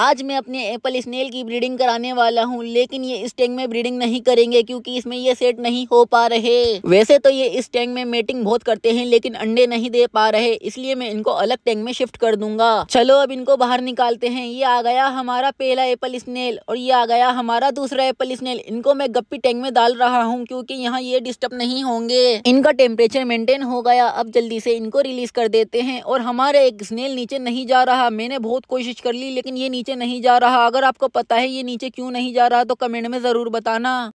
आज मैं अपने एप्पल स्नेल की ब्रीडिंग कराने वाला हूँ लेकिन ये इस टैंक में ब्रीडिंग नहीं करेंगे क्योंकि इसमें ये सेट नहीं हो पा रहे वैसे तो ये इस टैंक में मेटिंग बहुत करते हैं लेकिन अंडे नहीं दे पा रहे इसलिए मैं इनको अलग टैंक में शिफ्ट कर दूंगा चलो अब इनको बाहर निकालते हैं ये आ गया हमारा पहला एप्पल स्नेल और ये आ गया हमारा दूसरा एप्पल स्नेल इनको मैं गप्पी टैंक में डाल रहा हूँ क्यूँकी यहाँ ये डिस्टर्ब नहीं होंगे इनका टेम्परेचर मेंटेन हो गया अब जल्दी से इनको रिलीज कर देते हैं और हमारा एक स्नेल नीचे नहीं जा रहा मैंने बहुत कोशिश कर ली लेकिन ये नीचे नीचे नहीं जा रहा अगर आपको पता है ये नीचे क्यों नहीं जा रहा तो कमेंट में ज़रूर बताना